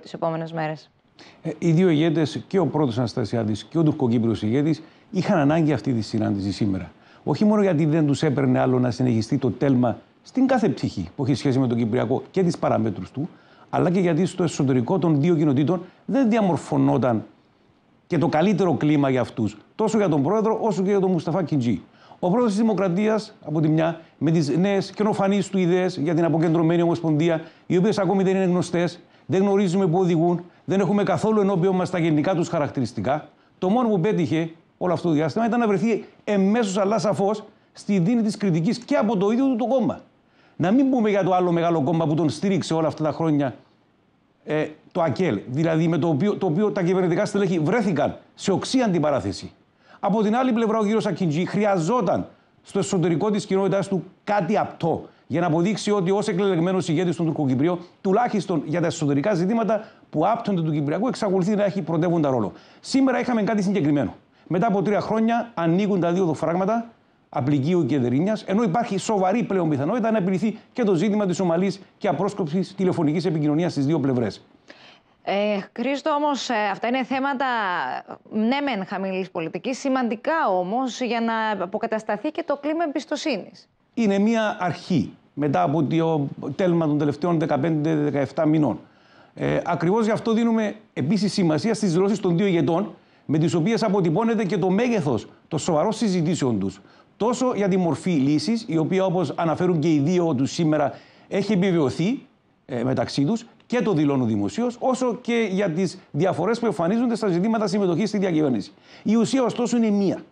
τις επόμενες μέρες. Ε, οι δύο ηγέτες, και ο πρώτος Αναστασιάδης και ο Τουρκοκύπριο ηγέτης, είχαν ανάγκη αυτή τη συνάντηση σήμερα. Όχι μόνο γιατί δεν τους έπαιρνε άλλο να συνεχιστεί το τέλμα στην κάθε ψυχή που έχει σχέση με τον Κυπριακό και τις παραμέτρους του, αλλά και γιατί στο εσωτερικό των δύο κοινοτήτων δεν διαμορφωνόταν και το καλύτερο κλίμα για αυτούς, τόσο για τον πρόεδρο όσο και για τον Μουσταφά Κιντζή. Ο πρόεδρος της Δημοκρατίας, από τη μια, με τις νέες καινοφανείς του ιδέες για την αποκεντρωμένη Ομοσπονδία, οι οποίες ακόμη δεν είναι γνωστές, δεν γνωρίζουμε πού οδηγούν, δεν έχουμε καθόλου ενώπιον μας τα γενικά τους χαρακτηριστικά. Το μόνο που πέτυχε όλο αυτό το διάστημα ήταν να βρεθεί εμέσως αλλά σαφώς στη δίνη της κριτικής και από το ίδιο του το κόμμα. Να μην πούμε για το άλλο μεγάλο κόμμα που τον στήριξε όλα αυτά τα χρόνια ε, το ΑΚΕΛ, δηλαδή με το οποίο, το οποίο τα κυβερνητικά στελέχη βρέθηκαν σε οξύ αντιπαράθεση. Από την άλλη πλευρά, ο κύριο Ακιντζή χρειαζόταν στο εσωτερικό της κοινότητάς του κάτι απτό για να αποδείξει ότι ως εκλεγμένος ηγέτης των Τουρκοκυπρίων, τουλάχιστον για τα εσωτερικά ζητήματα που άπτονται του Κυπριακού, εξακολουθεί να έχει πρωτεύοντα ρόλο. Σήμερα είχαμε κάτι συγκεκριμένο. Μετά από τρία χρόνια ανοίγουν τα δύο δοφράγματα Απλικίου και Δερίνια, ενώ υπάρχει σοβαρή πλέον πιθανότητα να επιληθεί και το ζήτημα της ομαλής και απρόσκοψη τηλεφωνικής επικοινωνίας στις δύο πλευρές. Ε, όμως, ε, αυτά είναι θέματα ναι, μεν χαμηλής πολιτικής, σημαντικά όμως για να αποκατασταθεί και το κλίμα εμπιστοσύνης. Είναι μια αρχή μετά από το τέλμα των τελευταίων 15-17 μηνών. Ε, Ακριβώς γι' αυτό δίνουμε επίσης σημασία στις δηλώσεις των δύο ηγετών, με τις οποίες αποτυπώνεται και το μέγεθος των σοβαρών συζητήσεων τους. Τόσο για τη μορφή λύσης, η οποία όπως αναφέρουν και οι δύο τους σήμερα έχει επιβεβαιωθεί ε, μεταξύ τους και το δηλώνουν δημοσίως, όσο και για τις διαφορές που εμφανίζονται στα ζητήματα συμμετοχής στη διακυβέρνηση. Η ουσία, ωστόσο, είναι μία.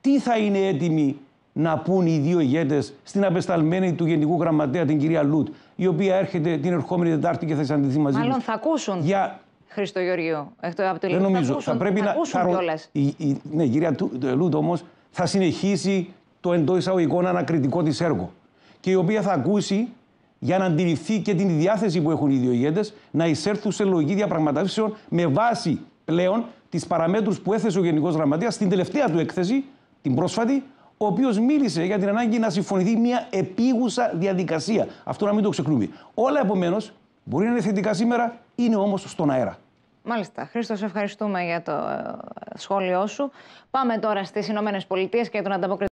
Τι θα είναι έτοιμη να πούν οι δύο ηγέτες στην απεσταλμένη του Γενικού Γραμματέα, την κυρία Λουτ, η οποία έρχεται την ερχόμενη Τετάρτη και θα συναντηθεί μαζί Μάλλον θα ακούσουν. Για... Χρήστο Γεωργίου. Από το Δεν νομίζω. Θα, πρέπει να. Ακούσουν θα... Η, η, ναι, η κυρία Λούτ όμως θα συνεχίσει το εντός εισαγωγικών ανακριτικό της έργο. Και η οποία θα ακούσει για να αντιληφθεί και την διάθεση που έχουν οι δύο ηγέτες να εισέλθουν σε λογική διαπραγματεύσεων με βάση πλέον τις παραμέτρους που έθεσε ο Γενικός Γραμματέας στην τελευταία του έκθεση, την πρόσφατη, ο οποίος μίλησε για την ανάγκη να συμφωνηθεί μια επίγουσα διαδικασία. Αυτό να μην το ξεχνούμε. Όλα επομένως μπορεί να είναι θετικά σήμερα, είναι όμως στον αέρα. Μάλιστα. Χρήστο, ευχαριστούμε για το ε, σχόλιο σου. Πάμε τώρα στις Ηνωμένες Πολιτείες και τον ανταποκριτή.